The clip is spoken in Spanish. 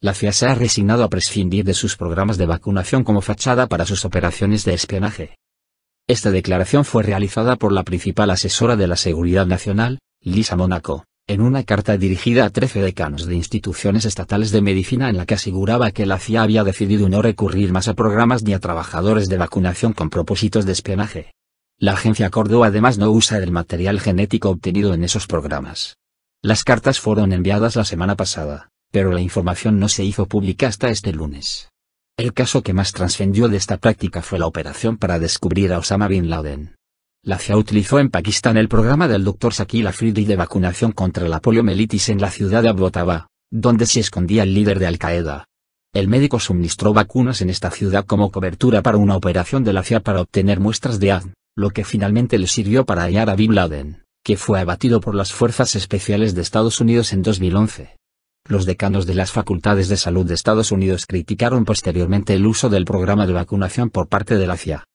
La CIA se ha resignado a prescindir de sus programas de vacunación como fachada para sus operaciones de espionaje. Esta declaración fue realizada por la principal asesora de la Seguridad Nacional, Lisa Monaco, en una carta dirigida a 13 decanos de instituciones estatales de medicina en la que aseguraba que la CIA había decidido no recurrir más a programas ni a trabajadores de vacunación con propósitos de espionaje. La agencia acordó además no usar el material genético obtenido en esos programas. Las cartas fueron enviadas la semana pasada pero la información no se hizo pública hasta este lunes. El caso que más trascendió de esta práctica fue la operación para descubrir a Osama Bin Laden. La CIA utilizó en Pakistán el programa del Dr. Sakil Afridi de vacunación contra la poliomielitis en la ciudad de Abbottabad, donde se escondía el líder de Al-Qaeda. El médico suministró vacunas en esta ciudad como cobertura para una operación de la CIA para obtener muestras de ADN, lo que finalmente le sirvió para hallar a Bin Laden, que fue abatido por las fuerzas especiales de Estados Unidos en 2011. Los decanos de las facultades de salud de Estados Unidos criticaron posteriormente el uso del programa de vacunación por parte de la CIA.